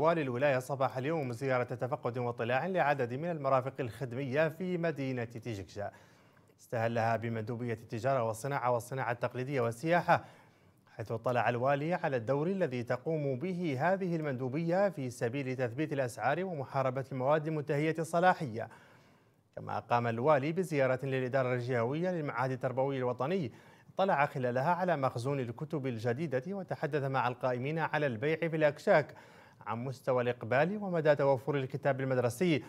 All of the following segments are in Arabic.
والي الولاية صباح اليوم زيارة تفقد واطلاع لعدد من المرافق الخدمية في مدينة تيجكشا استهلها بمندوبية التجارة والصناعة والصناعة التقليدية والسياحة حيث اطلع الوالي على الدور الذي تقوم به هذه المندوبية في سبيل تثبيت الأسعار ومحاربة المواد منتهية الصلاحية كما قام الوالي بزيارة للإدارة الجهوية للمعهد التربوي الوطني اطلع خلالها على مخزون الكتب الجديدة وتحدث مع القائمين على البيع في الأكشاك عن مستوى الإقبال ومدى توفر الكتاب المدرسي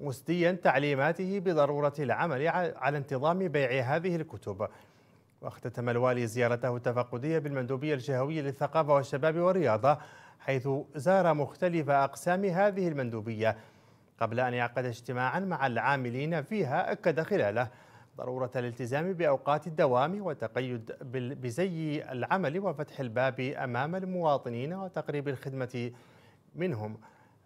مسديا تعليماته بضرورة العمل على انتظام بيع هذه الكتب واختتم الوالي زيارته التفقدية بالمندوبية الجهوية للثقافة والشباب والرياضة حيث زار مختلف أقسام هذه المندوبية قبل أن يعقد اجتماعا مع العاملين فيها أكد خلاله ضرورة الالتزام بأوقات الدوام وتقيد بزي العمل وفتح الباب أمام المواطنين وتقريب الخدمة منهم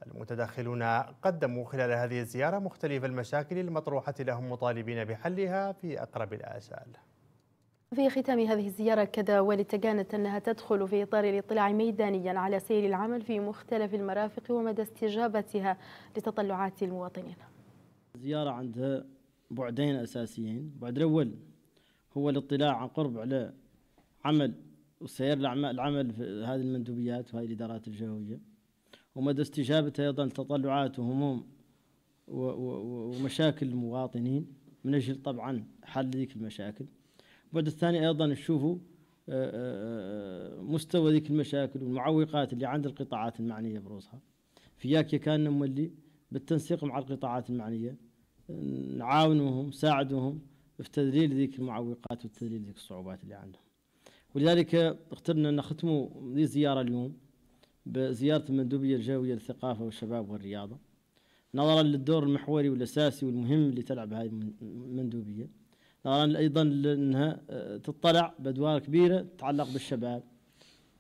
المتداخلون قدموا خلال هذه الزيارة مختلف المشاكل المطروحة لهم مطالبين بحلها في أقرب الآجال في ختام هذه الزيارة كذا ولتجانت أنها تدخل في إطار الاطلاع ميدانيا على سير العمل في مختلف المرافق ومدى استجابتها لتطلعات المواطنين الزيارة عندها بعدين أساسيين البعد الأول هو الاطلاع عن قرب على عمل وسير العمل في هذه المندوبيات وهذه الإدارات الجوية ومدى استجابته أيضا تطلعات وهموم ومشاكل المواطنين من أجل طبعا حل ذيك المشاكل البعد الثاني أيضا نشوفوا آه، آه، آه، مستوى ذيك المشاكل والمعوقات اللي عند القطاعات المعنية برؤوسها فياك كان مولي بالتنسيق مع القطاعات المعنية نعاونهم ساعدهم في تذليل ذيك المعوقات وتذليل ذيك الصعوبات اللي عندهم ولذلك اخترنا نختموا ذي الزيارة اليوم بزيارة المندوبية الجوية للثقافة والشباب والرياضة نظرا للدور المحوري والأساسي والمهم اللي تلعب هذه المندوبية نظرا أيضا لأنها آه، تطلع بأدوار كبيرة تتعلق بالشباب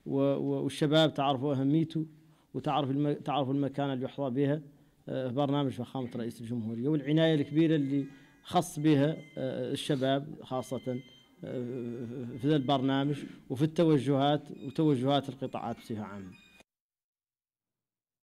والشباب تعرفوا أهميته وتعرف تعرفوا المكانة اللي يحظى بها في آه، برنامج فخامة رئيس الجمهورية والعناية الكبيرة اللي خص بها آه، الشباب خاصة في البرنامج وفي التوجهات وتوجهات القطاعات بصفة عامة